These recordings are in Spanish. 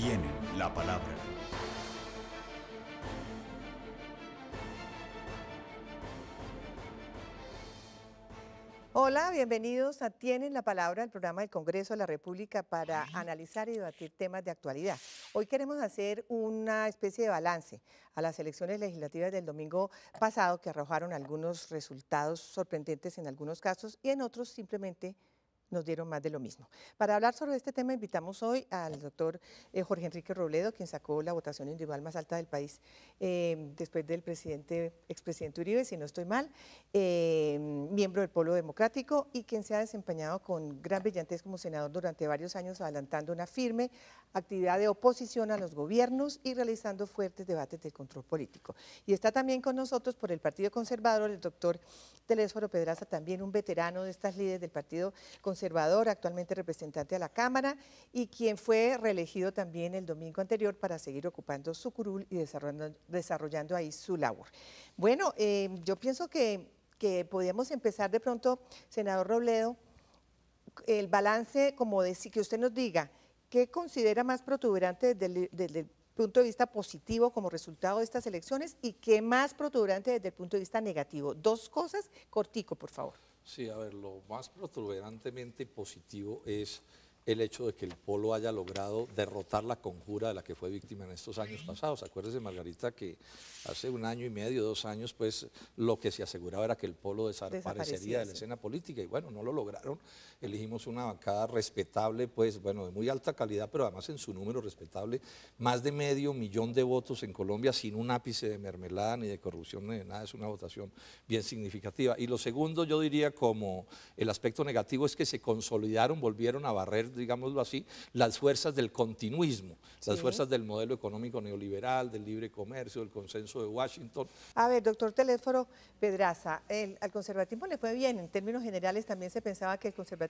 tienen la palabra. Hola, bienvenidos a Tienen la Palabra, el programa del Congreso de la República para analizar y debatir temas de actualidad. Hoy queremos hacer una especie de balance a las elecciones legislativas del domingo pasado que arrojaron algunos resultados sorprendentes en algunos casos y en otros simplemente nos dieron más de lo mismo. Para hablar sobre este tema invitamos hoy al doctor eh, Jorge Enrique Robledo, quien sacó la votación individual más alta del país em, después del presidente, expresidente Uribe, si no estoy mal, em, miembro del pueblo Democrático y quien se ha desempeñado con gran brillantez como senador durante varios años, adelantando una firme actividad de oposición a los gobiernos y realizando fuertes debates de control político. Y está también con nosotros por el Partido Conservador el doctor Telésforo Pedraza, también un veterano de estas líderes del Partido Conservador conservador, actualmente representante a la Cámara y quien fue reelegido también el domingo anterior para seguir ocupando su curul y desarrollando, desarrollando ahí su labor. Bueno, em, yo pienso que, que podríamos empezar de pronto, senador Robledo, el balance, como decir que usted nos diga, ¿qué considera más protuberante desde el, desde el punto de vista positivo como resultado de estas elecciones y qué más protuberante desde el punto de vista negativo? Dos cosas, cortico, por favor. Sí, a ver, lo más protuberantemente positivo es el hecho de que el Polo haya logrado derrotar la conjura de la que fue víctima en estos años pasados. Acuérdese, Margarita, que hace un año y medio, dos años, pues lo que se aseguraba era que el Polo desaparecería de la escena política y bueno, no lo lograron elegimos una bancada respetable, pues bueno, de muy alta calidad, pero además en su número respetable, más de medio millón de votos en Colombia sin un ápice de mermelada ni de corrupción ni de nada, es una votación bien significativa. Y lo segundo, yo diría como el aspecto negativo es que se consolidaron, volvieron a barrer, digámoslo así, las fuerzas del continuismo, las fuerzas del modelo económico neoliberal, del libre comercio, del consenso de Washington. A ver, doctor Teléforo Pedraza, el, al conservatismo le fue bien, en términos generales también se pensaba que el conservatismo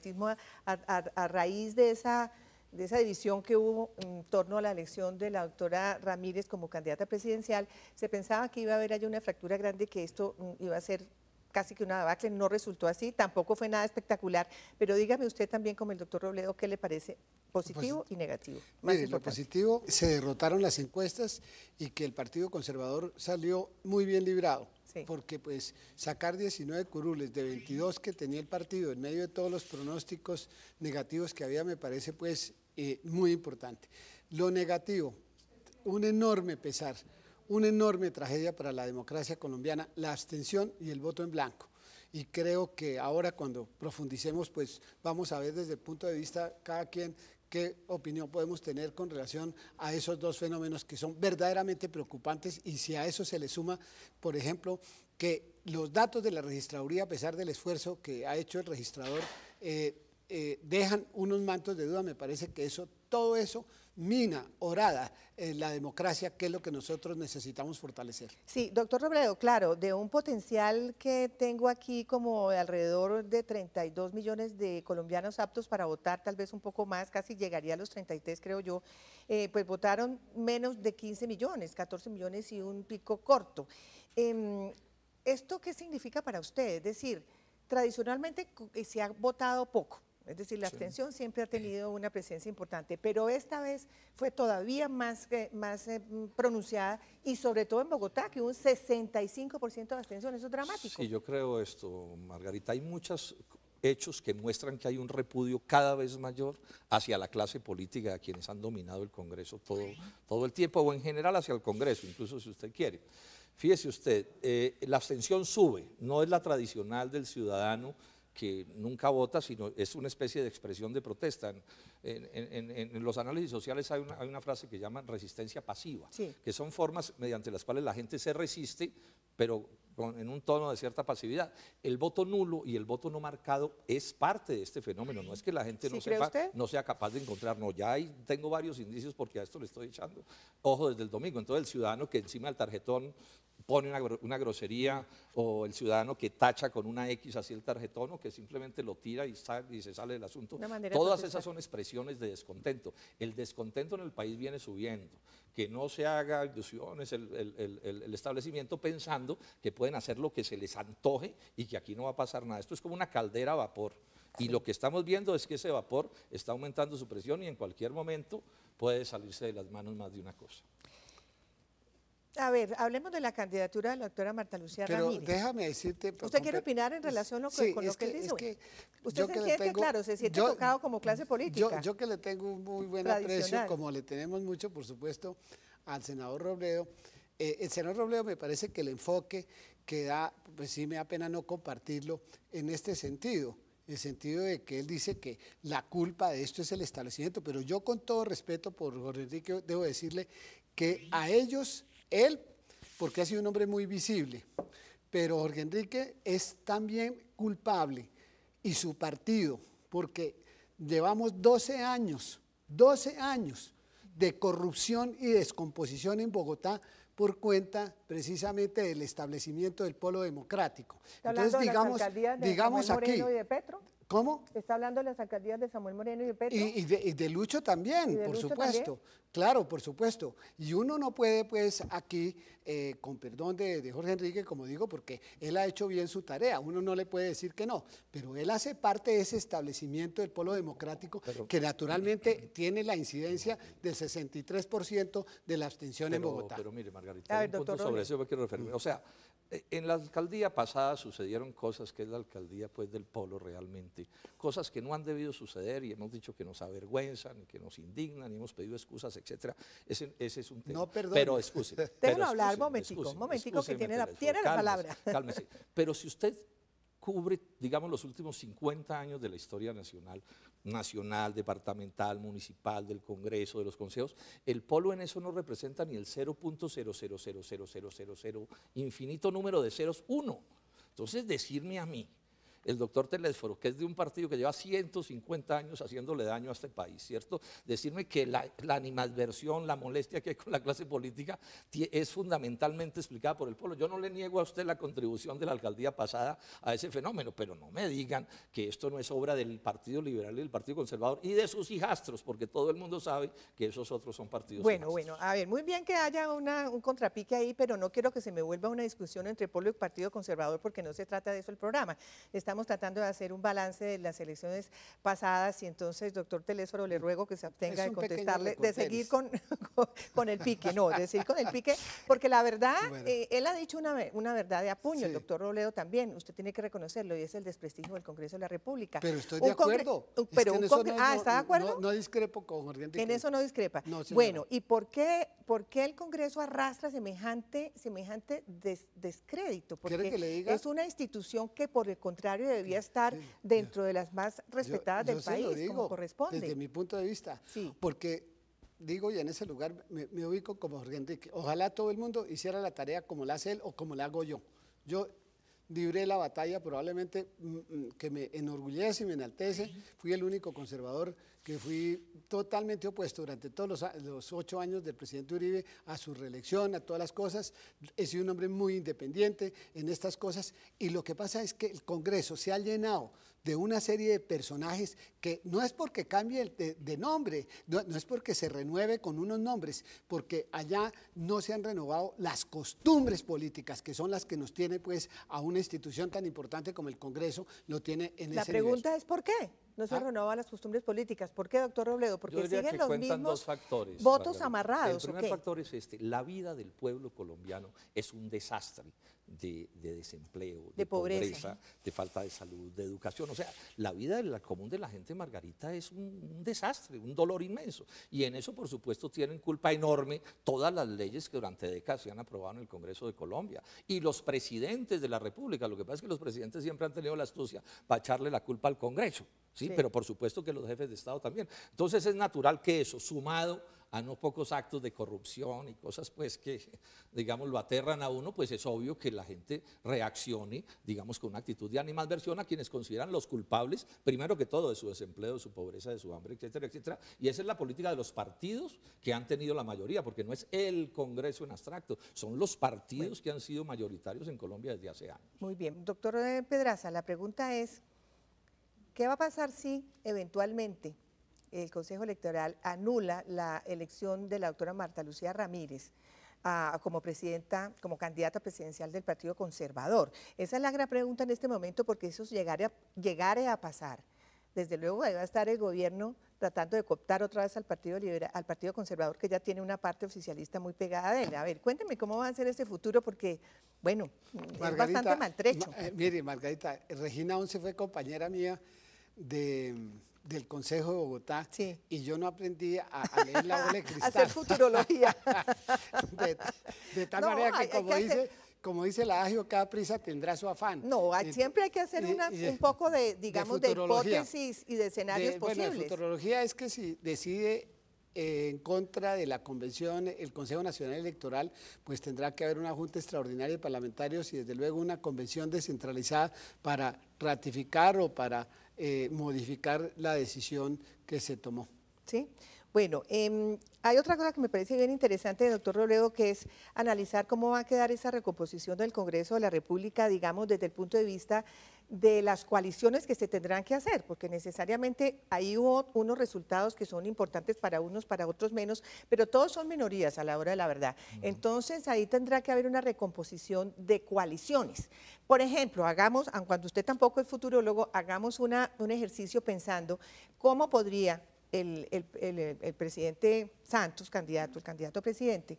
a, raíz de esa, de esa división que hubo en torno a la elección de la doctora Ramírez como candidata presidencial, se pensaba que iba a haber allí una fractura grande, que esto mm, iba a ser casi que una debacle, no resultó así, tampoco fue nada espectacular, pero dígame usted también como el doctor Robledo, ¿qué le parece positivo pues, y negativo? Mire, lo positivo, se derrotaron las encuestas y que el Partido Conservador salió muy bien librado. Porque pues sacar 19 curules de 22 que tenía el partido en medio de todos los pronósticos negativos que había me parece pues eh, muy importante. Lo negativo, un enorme pesar una enorme tragedia para la democracia colombiana, la abstención y el voto en blanco. Y creo que ahora cuando profundicemos, pues vamos a ver desde el punto de vista cada quien qué opinión podemos tener con relación a esos dos fenómenos que son verdaderamente preocupantes y si a eso se le suma, por ejemplo, que los datos de la registraduría, a pesar del esfuerzo que ha hecho el registrador, eh, eh, dejan unos mantos de duda, me parece que eso, todo eso mina, orada en la democracia, que es lo que nosotros necesitamos fortalecer. Sí, doctor Robledo, claro, de un potencial que tengo aquí como alrededor de 32 millones de colombianos aptos para votar, tal vez un poco más, casi llegaría a los 33 creo yo, eh, pues votaron menos de 15 millones, 14 millones y un pico corto. Em, ¿Esto qué significa para usted? Es decir, tradicionalmente eh, se ha votado poco, es decir, la abstención siempre ha tenido una presencia importante, pero esta vez fue todavía más, más eh, pronunciada y sobre todo en Bogotá, que un 65% de abstención. Eso es dramático. Sí, yo creo esto, Margarita. Hay muchos hechos que muestran que hay un repudio cada vez mayor hacia la clase política, a quienes han dominado el Congreso todo, todo el tiempo, o en general hacia el Congreso, incluso si usted quiere. Fíjese usted, eh, la abstención sube, no es la tradicional del ciudadano que nunca vota, sino es una especie de expresión de protesta. En, los análisis sociales hay una, frase que llaman resistencia pasiva, que son formas mediante las cuales la gente se resiste, pero en un tono de cierta pasividad. El voto nulo y el voto no marcado es parte de este fenómeno, no es que la gente no, sea capaz de encontrar, ya tengo varios indicios porque a esto le estoy echando ojo desde el domingo. Entonces el ciudadano que encima del tarjetón pone una, grosería o el ciudadano que tacha con una X así el tarjetón o que simplemente lo tira y, se sale del asunto. Todas esas son expresiones de descontento. El descontento en el país viene subiendo. Que no se haga ilusiones el, el establecimiento pensando que pueden hacer lo que se les antoje y que aquí no va a pasar nada. Esto es como una caldera a vapor. Y lo que estamos viendo es que ese vapor está aumentando su presión y en cualquier momento puede salirse de las manos más de una cosa. A ver, hablemos de la candidatura de la doctora Marta Lucía Pero déjame decirte... Pues, ¿Usted quiere opinar en relación con lo que, él dice? Que Usted se siente, claro, se siente tocado como clase política. Yo, que le tengo un muy buen aprecio, como le tenemos mucho, por supuesto, al senador Robledo. Eh, el senador Robledo me parece que el enfoque que da, pues sí me da pena no compartirlo en este sentido el sentido de que él dice que la culpa de esto es el establecimiento, pero yo con todo respeto por Jorge Enrique debo decirle que a ellos él, porque ha sido un hombre muy visible, pero Jorge Enrique es también culpable y su partido, porque llevamos 12 años, 12 años de corrupción y descomposición en Bogotá por cuenta precisamente del establecimiento del polo democrático. Entonces, digamos, digamos aquí. ¿Cómo? Está hablando de las alcaldías de Samuel Moreno y de Y, y, de, Lucho también, por supuesto. Claro, por supuesto. Y uno no puede, pues, aquí, eh, con perdón de, Jorge Enrique, como digo, porque él ha hecho bien su tarea. Uno no le puede decir que no. Pero él hace parte de ese establecimiento del polo democrático que naturalmente tiene la incidencia del 63% de la abstención en Bogotá. Pero mire, Margarita, un punto sobre eso yo quiero referirme. O sea, en la alcaldía pasada sucedieron cosas que es la alcaldía pues del polo realmente, cosas que no han debido suceder y hemos dicho que nos avergüenzan, y que nos indignan y hemos pedido excusas, etcétera. Ese, es un tema. No, perdón. Pero excuse. que hablar, momentico, momentico que tiene la, palabra. cálmese. Pero si usted cubre, digamos, los últimos 50 años de la historia nacional, nacional, departamental, municipal, del Congreso, de los consejos. El polo en eso no representa ni el 0.000000 infinito número de ceros, uno. Entonces, decirme a mí el doctor Telésforo, que es de un partido que lleva 150 años haciéndole daño a este país, ¿cierto? Decirme que la, animadversión, la molestia que hay con la clase política es fundamentalmente explicada por el pueblo. Yo no le niego a usted la contribución de la alcaldía pasada a ese fenómeno, pero no me digan que esto no es obra del Partido Liberal y del Partido Conservador y de sus hijastros, porque todo el mundo sabe que esos otros son partidos. Bueno, bueno, a ver, muy bien que haya un contrapique ahí, pero no quiero que se me vuelva una discusión entre pueblo y Partido Conservador, porque no se trata de eso el programa estamos tratando de hacer un balance de las elecciones pasadas y entonces, doctor Telésforo, le mm. ruego que se obtenga de contestarle, de seguir con, con, el pique, no, de seguir con el pique, porque la verdad, eh, él ha dicho una, una verdad de apuño, el doctor Robledo también, usted tiene que reconocerlo, y es el desprestigio del Congreso de la República. Pero estoy de acuerdo. Pero un ah, ¿está de acuerdo? No, discrepo con En eso no discrepa. bueno, ¿y por qué, por el Congreso arrastra semejante, semejante descrédito? Porque le diga? es una institución que, por el contrario, y debía estar dentro de las más respetadas del país, como corresponde. Desde mi punto de vista, porque digo y en ese lugar me, me, ubico como Jorge Enrique. Ojalá todo el mundo hiciera la tarea como la hace él o como la hago yo. Yo libré la batalla, probablemente mm, mm, que me enorgullece y me enaltece. Fui el único conservador que fui totalmente opuesto durante todos los, los, ocho años del presidente Uribe a su reelección, a todas las cosas. He sido un hombre muy independiente en estas cosas y lo que pasa es que el Congreso se ha llenado de una serie de personajes que no es porque cambie de, de nombre, no, es porque se renueve con unos nombres, porque allá no se han renovado las costumbres políticas, que son las que nos tiene pues a una institución tan importante como el Congreso, lo tiene en La ese La pregunta es ¿por qué? No se han ah. renovado las costumbres políticas. ¿Por qué, doctor Robledo? Porque siguen los mismos factores, votos amarrados. El primer factor es este, la vida del pueblo colombiano es un desastre de, desempleo, de, pobreza. de falta de salud, de educación. O sea, la vida la común de la gente Margarita es un, un, desastre, un dolor inmenso. Y en eso, por supuesto, tienen culpa enorme todas las leyes que durante décadas se han aprobado en el Congreso de Colombia. Y los presidentes de la República, lo que pasa es que los presidentes siempre han tenido la astucia para echarle la culpa al Congreso. Sí, Pero por supuesto que los jefes de Estado también. Entonces es natural que eso, sumado a no pocos actos de corrupción y cosas pues que, digamos, lo aterran a uno, pues es obvio que la gente reaccione, digamos, con una actitud de animadversión a quienes consideran los culpables, primero que todo, de su desempleo, de su pobreza, de su hambre, etcétera, etcétera. Y esa es la política de los partidos que han tenido la mayoría, porque no es el Congreso en abstracto, son los partidos que han sido mayoritarios en Colombia desde hace años. Muy bien. Doctor eh, Pedraza, la pregunta es, ¿Qué va a pasar si eventualmente el Consejo Electoral anula la elección de la doctora Marta Lucía Ramírez? Ah, como presidenta, como candidata presidencial del Partido Conservador. Esa es la gran pregunta en este momento porque eso llegará a, pasar. Desde luego ahí va a estar el gobierno tratando de cooptar otra vez al Partido Conservador, que ya tiene una parte oficialista muy pegada de él. A ver, cuénteme cómo va a ser ese futuro, porque, bueno, es bastante maltrecho. Eh, mire, Margarita, Regina Once fue compañera mía de, del Consejo de Bogotá y yo no aprendí a, leer la bola de cristal. hacer futurología. de, tal manera que, como, dice, como dice la agio, cada prisa tendrá su afán. No, eh, siempre hay que hacer un poco de, digamos, de, hipótesis y de escenarios posibles. la futurología es que si decide eh, en contra de la convención, el Consejo Nacional Electoral, pues tendrá que haber una Junta Extraordinaria de Parlamentarios y desde luego una convención descentralizada para ratificar o para eh, modificar la decisión que se tomó. Bueno, em, hay otra cosa que me parece bien interesante, doctor Robledo, que es analizar cómo va a quedar esa recomposición del Congreso de la República, digamos, desde el punto de vista de las coaliciones que se tendrán que hacer, porque necesariamente ahí hubo unos resultados que son importantes para unos, para otros menos, pero todos son minorías a la hora de la verdad. Entonces ahí tendrá que haber una recomposición de coaliciones. Por ejemplo, hagamos, aun cuando usted tampoco es futurólogo, hagamos una, un ejercicio pensando cómo podría eh, el, presidente Santos, candidato, el candidato presidente,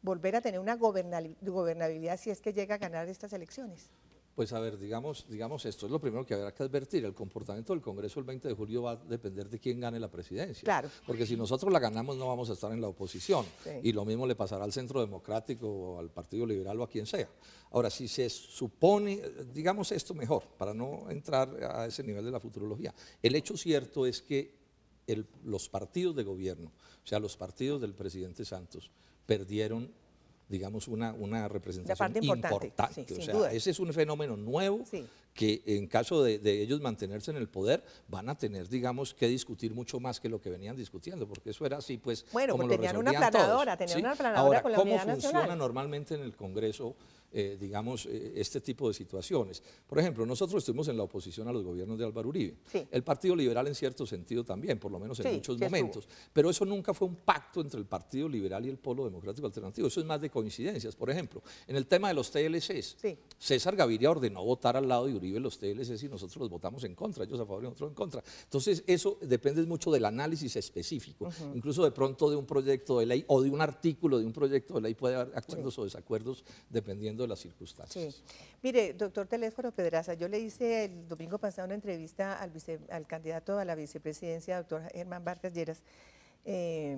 volver a tener una gobernabilidad si es que llega a ganar estas elecciones? Pues a ver, digamos, digamos, esto es lo primero que habrá que advertir. El comportamiento del Congreso el 20 de julio va a depender de quién gane la presidencia. Claro. Porque si nosotros la ganamos no vamos a estar en la oposición. Y lo mismo le pasará al Centro Democrático o al Partido Liberal o a quien sea. Ahora, si se supone, digamos esto mejor, para no entrar a ese nivel de la futurología. El hecho cierto es que el, los partidos de gobierno, o sea, los partidos del presidente Santos, perdieron digamos, una, una representación importante. ese es un fenómeno nuevo que en caso de, ellos mantenerse en el poder, van a tener, digamos, que discutir mucho más que lo que venían discutiendo, porque eso era así, pues. Bueno, como pues tenían una planadora, tenían una planadora con la ¿Cómo funciona normalmente en el Congreso, eh, digamos, eh, este tipo de situaciones? Por ejemplo, nosotros estuvimos en la oposición a los gobiernos de Álvaro Uribe. El Partido Liberal, en cierto sentido, también, por lo menos en muchos momentos. Pero eso nunca fue un pacto entre el Partido Liberal y el Polo Democrático Alternativo. Eso es más de coincidencias. Por ejemplo, en el tema de los TLCs, César Gaviria ordenó votar al lado de Uribe los TLCs y nosotros los votamos en contra, ellos a favor y nosotros en contra. Entonces, eso depende mucho del análisis específico. Incluso de pronto de un proyecto de ley o de un artículo de un proyecto de ley puede haber acuerdos o desacuerdos dependiendo de las circunstancias. Sí. Mire, doctor Teléfono Pedraza, yo le hice el domingo pasado una entrevista al, candidato a la vicepresidencia, doctor Germán Vargas Lleras, eh,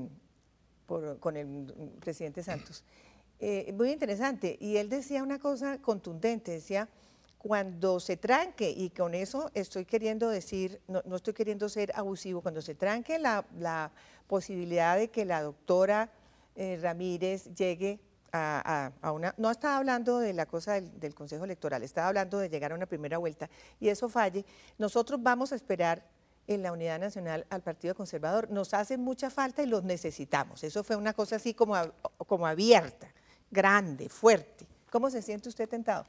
con el presidente Santos. Eh, muy interesante. Y él decía una cosa contundente, decía, cuando se tranque, y con eso estoy queriendo decir, no, no estoy queriendo ser abusivo, cuando se tranque la, posibilidad de que la doctora eh, Ramírez llegue a, una, no estaba hablando de la cosa del, Consejo Electoral, estaba hablando de llegar a una primera vuelta y eso falle, nosotros vamos a esperar en la Unidad Nacional al Partido Conservador. Nos hace mucha falta y los necesitamos. Eso fue una cosa así como, como abierta grande, fuerte. ¿Cómo se siente usted tentado?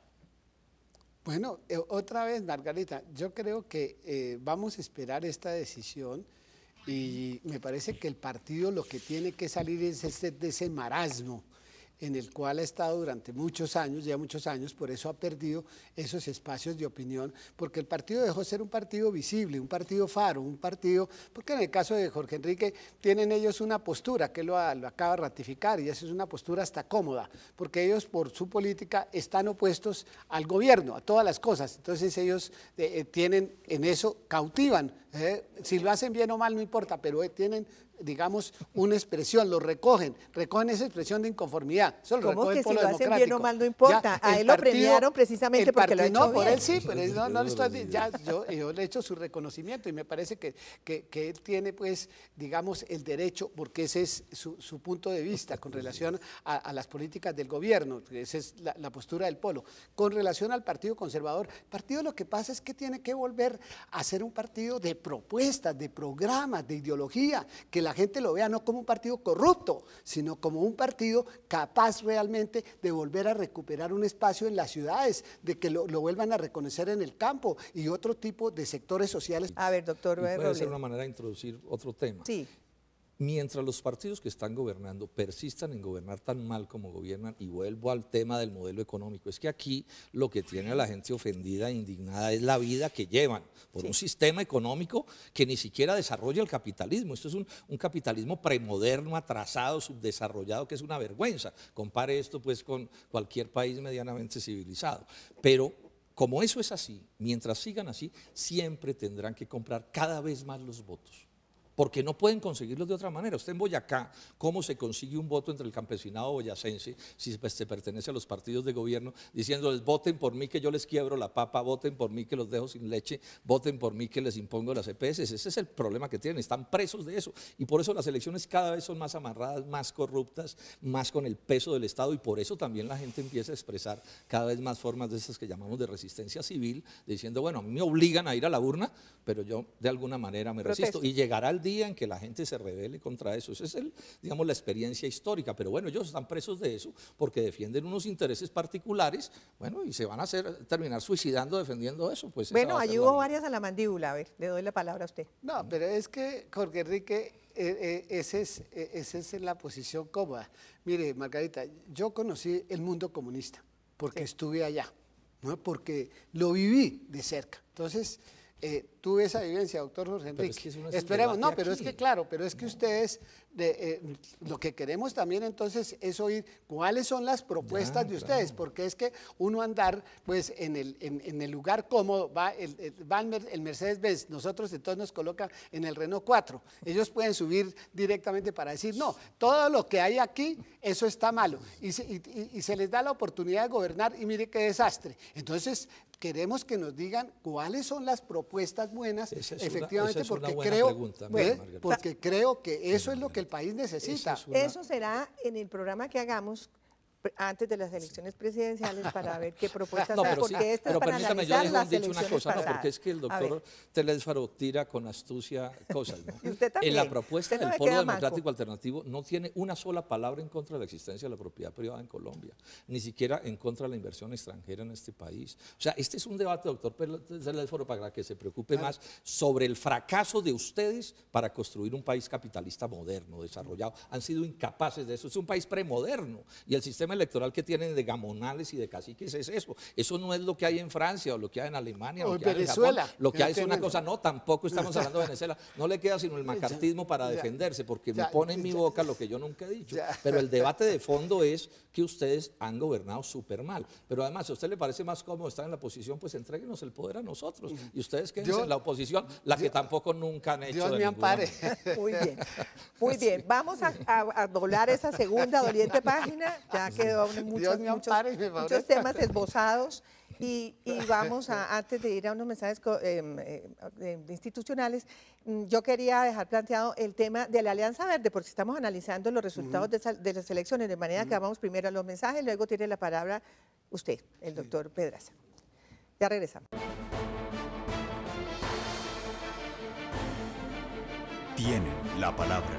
Bueno, eh, otra vez, Margarita, yo creo que eh, vamos a esperar esta decisión y me parece que el partido lo que tiene que salir es de ese marasmo en el cual ha estado durante muchos años, ya muchos años, por eso ha perdido esos espacios de opinión, porque el partido dejó ser un partido visible, un partido faro, un partido, porque en el caso de Jorge Enrique tienen ellos una postura que lo, acaba de ratificar y esa es una postura hasta cómoda, porque ellos por su política están opuestos al gobierno, a todas las cosas, entonces ellos eh, eh, tienen en eso, cautivan ¿eh? si lo hacen bien o mal, no importa, pero eh, tienen, digamos, una expresión, lo recogen, recogen esa expresión de inconformidad. Eso que si lo hacen bien o mal no importa? a él lo premiaron precisamente porque lo ha hecho bien. sí, pero ya, yo, le he hecho su reconocimiento y me parece que, él tiene, pues, digamos, el derecho, porque ese es su, punto de vista con relación a, las políticas del gobierno, esa es la, la postura del polo. Con relación al Partido Conservador, el partido lo que pasa es que tiene que volver a ser un partido de propuestas, de programas, de ideología, que la gente lo vea no como un partido corrupto, sino como un partido capaz realmente de volver a recuperar un espacio en las ciudades, de que lo, vuelvan a reconocer en el campo y otro tipo de sectores sociales. A ver, doctor. voy puede ser una manera de introducir otro tema. Sí. Mientras los partidos que están gobernando persistan en gobernar tan mal como gobiernan, y vuelvo al tema del modelo económico, es que aquí lo que tiene a la gente ofendida e indignada es la vida que llevan por un sistema económico que ni siquiera desarrolla el capitalismo. Esto es un, un, capitalismo premoderno, atrasado, subdesarrollado, que es una vergüenza. Compare esto pues con cualquier país medianamente civilizado. Pero como eso es así, mientras sigan así, siempre tendrán que comprar cada vez más los votos porque no pueden conseguirlos de otra manera. Usted en Boyacá, ¿cómo se consigue un voto entre el campesinado boyacense si pues, se pertenece a los partidos de gobierno diciéndoles voten por mí que yo les quiebro la papa, voten por mí que los dejo sin leche, voten por mí que les impongo las EPS? Ese es el problema que tienen, están presos de eso. Y por eso las elecciones cada vez son más amarradas, más corruptas, más con el peso del Estado y por eso también la gente empieza a expresar cada vez más formas de esas que llamamos de resistencia civil, diciendo, bueno, me obligan a ir a la urna, pero yo de alguna manera me resisto. Y llegará el día en que la gente se revele contra eso. Esa es, el, digamos, la experiencia histórica. Pero bueno, ellos están presos de eso porque defienden unos intereses particulares, bueno, y se van a hacer, terminar suicidando defendiendo eso. Pues bueno, ayudo varias a la mandíbula. A ver, le doy la palabra a usted. No, pero es que, Jorge Enrique, eh, eh, esa es, eh, es la posición cómoda. Mire, Margarita, yo conocí el mundo comunista porque estuve allá, ¿no? porque lo viví de cerca. Entonces, tuve esa vivencia, doctor Jorge Enrique. Esperemos, no, pero es que claro, pero es que ustedes, eh, lo que queremos también entonces es oír cuáles son las propuestas de ustedes, porque es que uno andar pues en el, en, el lugar cómodo, va el, el, Mercedes-Benz, nosotros entonces nos colocan en el Renault 4, ellos pueden subir directamente para decir, no, todo lo que hay aquí, eso está malo, y se, se les da la oportunidad de gobernar y mire qué desastre. Entonces, queremos que nos digan cuáles son las propuestas buenas, efectivamente, porque, creo, porque creo que eso es lo que el país necesita. Eso será en el programa que hagamos antes de las elecciones presidenciales para ver qué propuestas no, hay, porque esta pero es para permítame, yo dicho una cosa, porque es que el doctor Telesfaro tira con astucia cosas. y usted también. En la propuesta del no Polo Democrático Alternativo no tiene una sola palabra en contra de la existencia de la propiedad privada en Colombia, ni siquiera en contra de la inversión extranjera en este país. O sea, este es un debate, doctor Telesfaro, para que se preocupe más sobre el fracaso de ustedes para construir un país capitalista moderno, desarrollado. Han sido incapaces de eso. Es un país premoderno y el sistema electoral que tienen de gamonales y de caciques es eso. Eso no es lo que hay en Francia o lo que hay en Alemania o lo Venezuela, en Lo que hay es una cosa, no, tampoco estamos hablando de Venezuela. No le queda sino el macartismo para defenderse, porque me pone en mi boca lo que yo nunca he dicho. Pero el debate de fondo es que ustedes han gobernado súper mal. Pero además, si a usted le parece más cómodo estar en la oposición, pues entréguenos el poder a nosotros. Y ustedes quédense en la oposición, la que tampoco nunca han hecho. Dios me ampare. Muy bien, muy bien. Vamos a, a doblar esa segunda doliente página, ya que quedó muchos, temas esbozados. Y, vamos a, antes de ir a unos mensajes eh, eh, eh, institucionales, mm, yo quería dejar planteado el tema de la Alianza Verde, porque estamos analizando los resultados de, las elecciones, de manera que vamos primero a los mensajes, luego tiene la palabra usted, el doctor Pedraza. Ya regresamos. Tienen la palabra.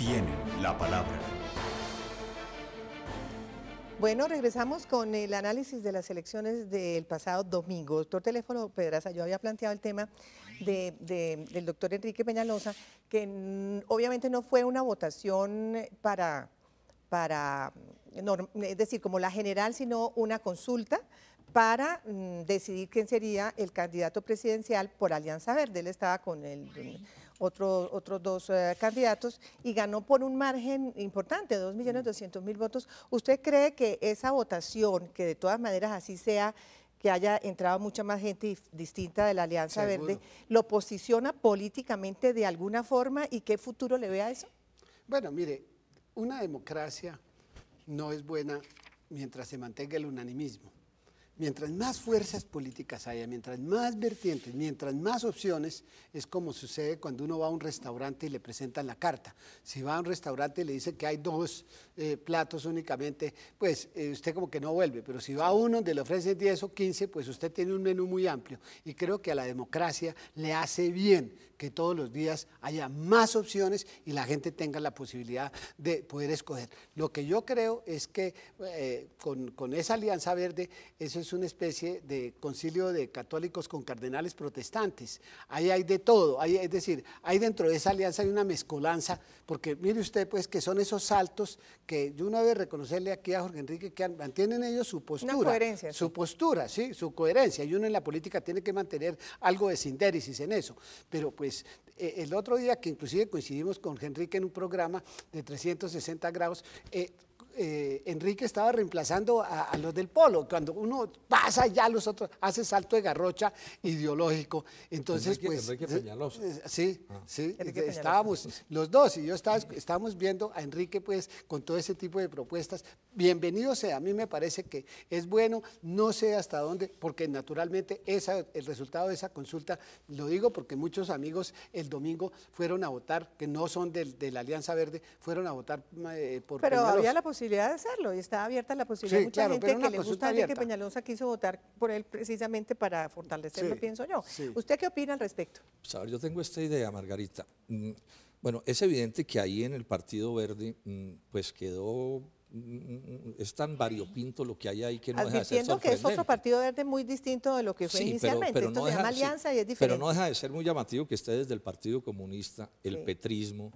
tienen la palabra. Bueno, regresamos con el análisis de las elecciones del pasado domingo. Doctor Teléfono Pedraza, yo había planteado el tema del doctor Enrique Peñalosa, que obviamente no fue una votación para, para es decir, como la general, sino una consulta para decidir quién sería el candidato presidencial por Alianza Verde. Él estaba con el otros otros dos eh, candidatos y ganó por un margen importante, 2.200.000 votos. ¿Usted cree que esa votación, que de todas maneras así sea, que haya entrado mucha más gente distinta de la Alianza Verde, ¿lo posiciona políticamente de alguna forma y qué futuro le ve a eso? Bueno, mire, una democracia no es buena mientras se mantenga el unanimismo. Mientras más fuerzas políticas haya, mientras más vertientes, mientras más opciones, es como sucede cuando uno va a un restaurante y le presentan la carta. Si va a un restaurante y le dice que hay dos eh, platos únicamente, pues eh, usted como que no vuelve. Pero si va a uno donde le ofrecen 10 o 15, pues usted tiene un menú muy amplio. Y creo que a la democracia le hace bien que todos los días haya más opciones y la gente tenga la posibilidad de poder escoger. Lo que yo creo es que eh, con, con, esa alianza verde, eso es una especie de concilio de católicos con cardenales protestantes. Ahí hay de todo, es decir, hay dentro de esa alianza hay una mezcolanza, porque mire usted pues que son esos saltos que yo una vez reconocerle aquí a Jorge Enrique que mantienen ellos su postura. Su postura, sí, su coherencia. Y uno en la política tiene que mantener algo de sindéresis en eso. Pero pues e, el otro día que inclusive coincidimos con Enrique en un programa de 360 grados, eh, eh, Enrique estaba reemplazando a, los del polo. Cuando uno pasa ya los otros, hace salto de garrocha ideológico. Entonces, pues. Enrique eh, eh, Sí, ah. sí. estábamos los dos y yo estábamos viendo a Enrique, pues, con todo ese tipo de propuestas. Bienvenido sea. A mí me parece que es bueno, no sé hasta dónde, porque naturalmente esa, el resultado de esa consulta, lo digo porque muchos amigos el domingo fueron a votar, que no son de, de la Alianza Verde, fueron a votar por. Pero había la posibilidad de hacerlo y está abierta la posibilidad. de Mucha gente que le gusta que Peñalosa quiso votar por él precisamente para fortalecerlo, pienso yo. ¿Usted qué opina al respecto? Pues, yo tengo esta idea, Margarita. Mm, bueno, es evidente que ahí en el Partido Verde mm, pues quedó mm, es tan variopinto lo que hay ahí que no deja de ser que es otro partido verde muy distinto de lo que fue inicialmente. Pero, no deja, alianza y es diferente. Pero no deja de ser muy llamativo que esté desde el Partido Comunista, el petrismo,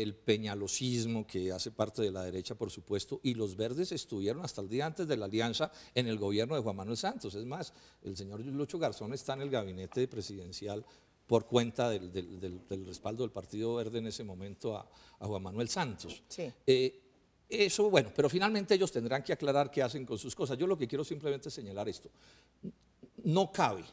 el peñalosismo que hace parte de la derecha, por supuesto, y los verdes estuvieron hasta el día antes de la alianza en el gobierno de Juan Manuel Santos. Es más, el señor Lucho Garzón está en el gabinete presidencial por cuenta del, respaldo del Partido Verde en ese momento a, Juan Manuel Santos. Sí. Eh, eso, bueno, pero finalmente ellos tendrán que aclarar qué hacen con sus cosas. Yo lo que quiero simplemente señalar esto. No cabe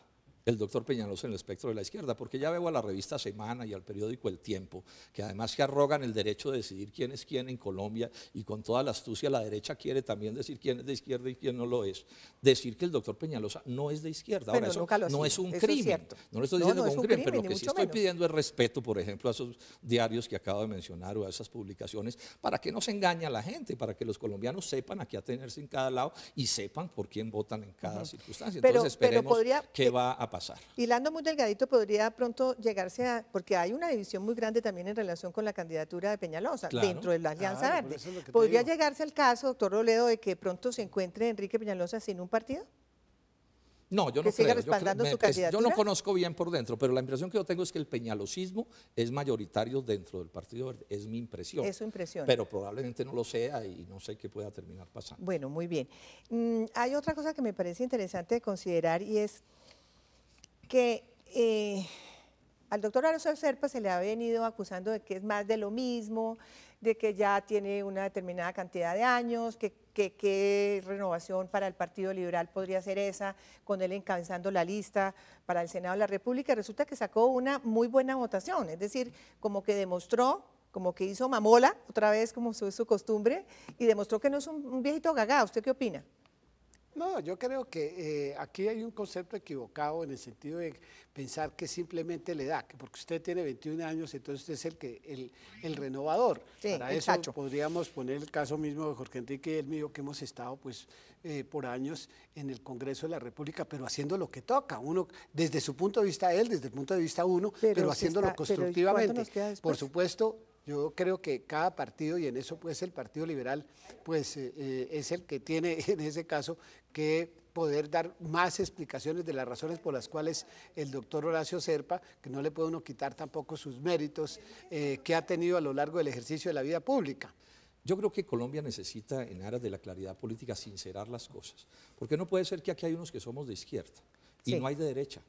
el doctor Peñalosa en el espectro de la izquierda, porque ya veo a la revista Semana y al periódico El Tiempo, que además que arrogan el derecho de decidir quién es quién en Colombia y con toda la astucia la derecha quiere también decir quién es de izquierda y quién no lo es. Decir que el doctor Peñalosa no es de izquierda, ahora eso no es un crimen, no lo estoy diciendo como un crimen, pero lo que sí estoy pidiendo es respeto, por ejemplo, a esos diarios que acabo de mencionar o a esas publicaciones, para que no se engañe a la gente, para que los colombianos sepan a qué atenerse en cada lado y sepan por quién votan en cada circunstancia. Entonces esperemos que va a pasar. Y Lando, muy delgadito podría pronto llegarse a, porque hay una división muy grande también en relación con la candidatura de Peñalosa dentro de la Alianza Verde. ¿Podría llegarse el caso, doctor Roledo, de que pronto se encuentre Enrique Peñalosa sin un partido? No, yo no creo. Yo, yo, no conozco bien por dentro, pero la impresión que yo tengo es que el peñalosismo es mayoritario dentro del Partido Verde. Es mi impresión. Es su impresión. Pero probablemente no lo sea y no sé qué pueda terminar pasando. Bueno, muy bien. Mm, hay otra cosa que me parece interesante considerar y es que eh, al doctor Alonso Serpa se le ha venido acusando de que es más de lo mismo, de que ya tiene una determinada cantidad de años, que qué renovación para el Partido Liberal podría ser esa, con él encabezando la lista para el Senado de la República. Resulta que sacó una muy buena votación, es decir, como que demostró como que hizo mamola, otra vez como su, su costumbre, y demostró que no es un, viejito gaga. ¿Usted qué opina? No, yo creo que eh, aquí hay un concepto equivocado en el sentido de pensar que simplemente le da, que porque usted tiene 21 años, entonces usted es el que el, renovador. Para eso podríamos poner el caso mismo de Jorge Enrique y el mío, que hemos estado pues eh, por años en el Congreso de la República, pero haciendo lo que toca, uno desde su punto de vista él, desde el punto de vista uno, pero, haciéndolo constructivamente. por supuesto, yo creo que cada partido, y en eso pues el Partido Liberal, pues eh, eh, es el que tiene en ese caso que poder dar más explicaciones de las razones por las cuales el doctor Horacio Serpa, que no le puede uno quitar tampoco sus méritos, eh, que ha tenido a lo largo del ejercicio de la vida pública. Yo creo que Colombia necesita, en aras de la claridad política, sincerar las cosas, porque no puede ser que aquí hay unos que somos de izquierda y no hay de derecha.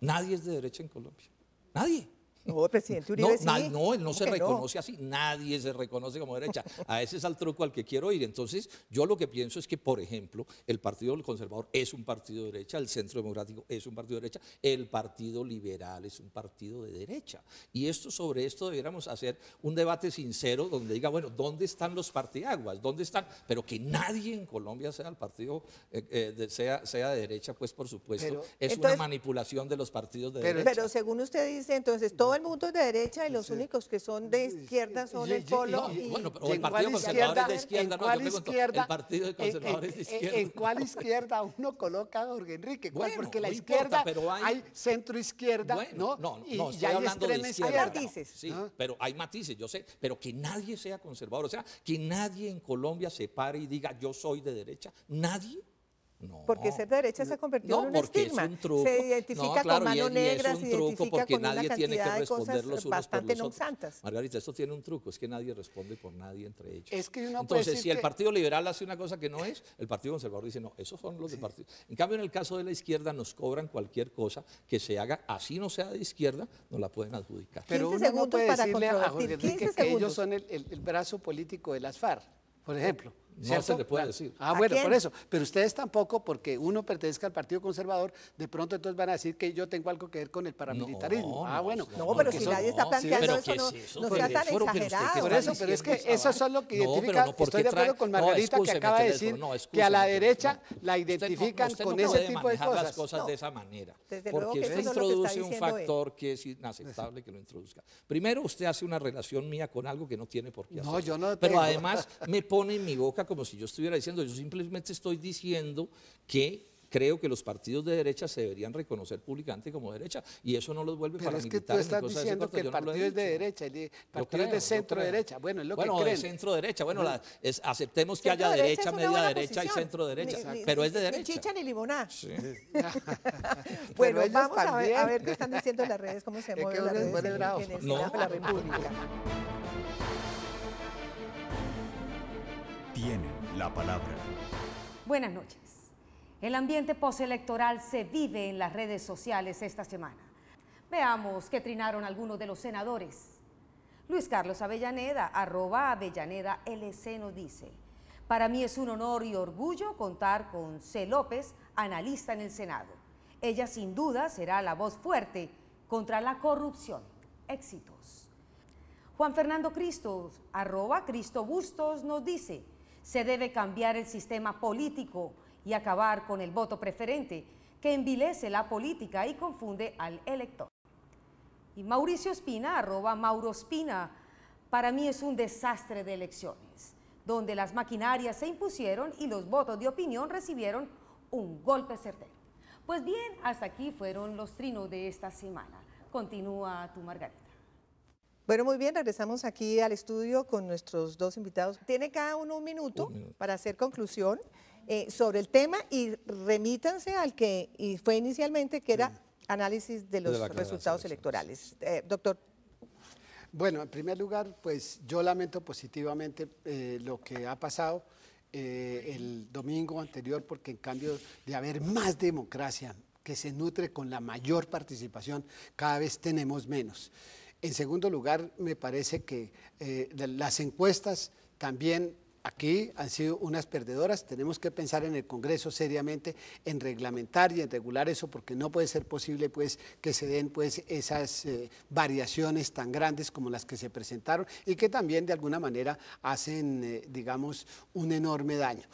Nadie es de derecha en Colombia. Nadie. No, presidente Uribe no, no no se reconoce así, nadie se reconoce como derecha. A ese es el truco al que quiero ir. Entonces, yo lo que pienso es que, por ejemplo, el Partido Conservador es un partido de derecha, el Centro Democrático es un partido de derecha, el Partido Liberal es un partido de derecha. Y esto sobre esto debiéramos hacer un debate sincero donde diga, bueno, ¿dónde están los partidaguas? ¿Dónde están? Pero que nadie en Colombia sea el partido, eh, eh, de, sea, de derecha, pues por supuesto, es una manipulación de los partidos de derecha. Pero según usted dice, entonces todo el mundo es de derecha y los únicos que son de izquierda son el Polo y... Bueno, pero el Partido Conservador es de izquierda. no cuál izquierda? El Partido de eh, eh, Conservadores de eh, izquierda. ¿En cuál izquierda uno coloca a Jorge Enrique? Porque la izquierda, hay, centro-izquierda, bueno, ¿no? No, y, no, estoy hablando de izquierda. matices. Sí, ¿Ah? pero hay matices, yo sé. Pero que nadie sea conservador, o sea, que nadie en Colombia se pare y diga yo soy de derecha. Nadie porque ser de derecha se ha convertido en un porque estigma. Es un truco. Se identifica no, claro, con mano negra, se porque nadie tiene que responder los unos bastante los Margarita, esto tiene un truco, es que nadie responde por nadie entre ellos. Es que Entonces, si el Partido Liberal hace una cosa que no es, el Partido Conservador dice, no, esos son los de partido. En cambio, en el caso de la izquierda nos cobran cualquier cosa que se haga, así no sea de izquierda, nos la pueden adjudicar. Pero un segundo no puede para decirle a Jorge que, ellos son el, el brazo político de las FARC, por ejemplo. No se le puede decir. Ah, bueno, por eso. Pero ustedes tampoco, porque uno pertenezca al Partido Conservador, de pronto entonces van a decir que yo tengo algo que ver con el paramilitarismo. ah, bueno. No, pero si nadie está planteando eso, no, sea tan Por eso, pero es que eso es lo que identifica. No, estoy de acuerdo con Margarita que acaba de decir que a la derecha la identifican con ese tipo de cosas. las cosas de esa manera. Porque usted introduce un factor que es inaceptable que lo introduzca. Primero, usted hace una relación mía con algo que no tiene por qué hacer. No, yo no Pero además me pone en mi boca como si yo estuviera diciendo, yo simplemente estoy diciendo que creo que los partidos de derecha se deberían reconocer públicamente como derecha y eso no los vuelve para limitar Pero es que tú diciendo que el partido es de derecha, el partido es de centro derecha, bueno, es lo que creen. Bueno, centro derecha, bueno, aceptemos que haya derecha, media derecha y centro derecha, pero es de derecha. Ni chicha ni limoná. Sí. bueno, vamos a ver, qué están diciendo las redes, cómo se mueven las redes de la República. Tiene la palabra. Buenas noches. El ambiente postelectoral se vive en las redes sociales esta semana. Veamos qué trinaron algunos de los senadores. Luis Carlos Avellaneda, arroba Avellaneda LC, nos dice, para mí es un honor y orgullo contar con C. López, analista en el Senado. Ella sin duda será la voz fuerte contra la corrupción. Éxitos. Juan Fernando Cristos, arroba Cristo Bustos, nos dice, se debe cambiar el sistema político y acabar con el voto preferente, que envilece la política y confunde al elector. Y Mauricio Espina, arroba Mauro Espina, para mí es un desastre de elecciones, donde las maquinarias se impusieron y los votos de opinión recibieron un golpe certero. Pues bien, hasta aquí fueron los trinos de esta semana. Continúa tu Margarita. Bueno, muy bien, regresamos aquí al estudio con nuestros dos invitados. Tiene cada uno un minuto, para hacer conclusión eh, sobre el tema y remítanse al que fue inicialmente, que era análisis de los resultados electorales. Eh, doctor. Bueno, en primer lugar, pues yo lamento positivamente eh, lo que ha pasado. el domingo anterior, porque en cambio de haber más democracia que se nutre con la mayor participación, cada vez tenemos menos. En segundo lugar, me parece que eh, las encuestas también aquí han sido unas perdedoras. Tenemos que pensar en el Congreso seriamente en reglamentar y en regular eso, porque no puede ser posible pues, que se den pues, esas eh, variaciones tan grandes como las que se presentaron y que también de alguna manera hacen, eh, digamos, un enorme daño.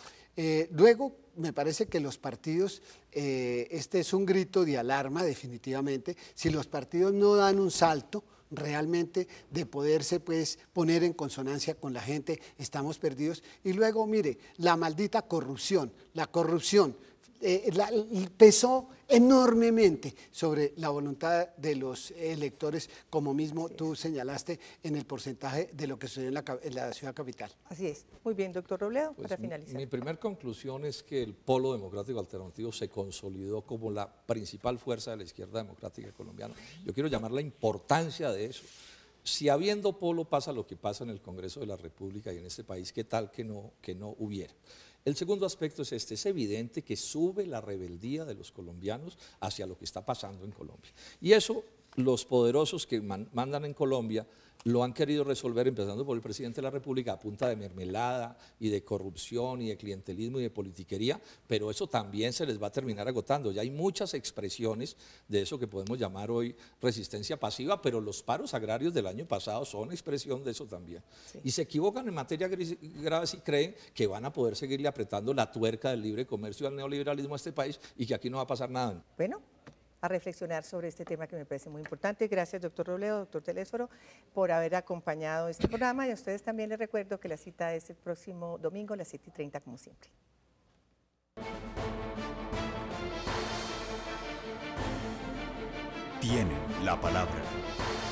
luego, me parece que los partidos, este es un grito de alarma definitivamente, si los partidos no dan un salto, realmente de poderse pues poner en consonancia con la gente, estamos perdidos. Y luego, mire, la maldita corrupción, la corrupción eh, pesó enormemente sobre la voluntad de los electores, como mismo tú señalaste en el porcentaje de lo que sucedió en la, en la ciudad capital. Así es. Muy bien, doctor Robledo, pues para finalizar. Mi primer conclusión es que el Polo Democrático Alternativo se consolidó como la principal fuerza de la izquierda democrática colombiana. Yo quiero llamar la importancia de eso. Si habiendo polo pasa lo que pasa en el Congreso de la República y en este país, ¿qué tal que no, que no hubiera? El segundo aspecto es este, es evidente que sube la rebeldía de los colombianos hacia lo que está pasando en Colombia. Y eso los poderosos que mandan en Colombia lo han querido resolver, empezando por el presidente de la República, a punta de mermelada y de corrupción y de clientelismo y de politiquería, pero eso también se les va a terminar agotando. Ya hay muchas expresiones de eso que podemos llamar hoy resistencia pasiva, pero los paros agrarios del año pasado son expresión de eso también. Y se equivocan en materia grave si creen que van a poder seguirle apretando la tuerca del libre comercio al neoliberalismo a este país y que aquí no va a pasar nada. Bueno, a reflexionar sobre este tema que me parece muy importante. Gracias, doctor Robledo, doctor Telésforo, por haber acompañado este programa y a ustedes también les recuerdo que la cita es el próximo domingo a las 7.30 como siempre. Tienen la palabra.